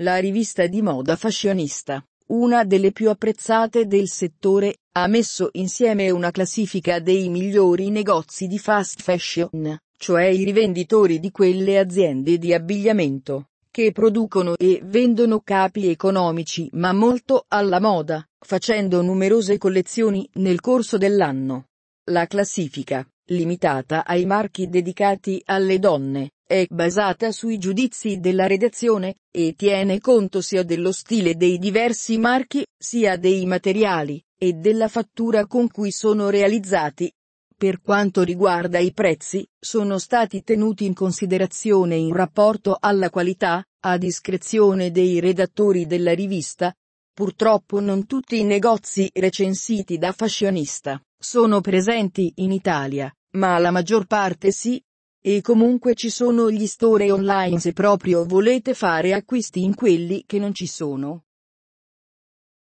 La rivista di moda fashionista, una delle più apprezzate del settore, ha messo insieme una classifica dei migliori negozi di fast fashion, cioè i rivenditori di quelle aziende di abbigliamento, che producono e vendono capi economici ma molto alla moda, facendo numerose collezioni nel corso dell'anno. La classifica limitata ai marchi dedicati alle donne, è basata sui giudizi della redazione, e tiene conto sia dello stile dei diversi marchi, sia dei materiali, e della fattura con cui sono realizzati. Per quanto riguarda i prezzi, sono stati tenuti in considerazione in rapporto alla qualità, a discrezione dei redattori della rivista. Purtroppo non tutti i negozi recensiti da fashionista sono presenti in Italia, ma la maggior parte sì. E comunque ci sono gli store online se proprio volete fare acquisti in quelli che non ci sono.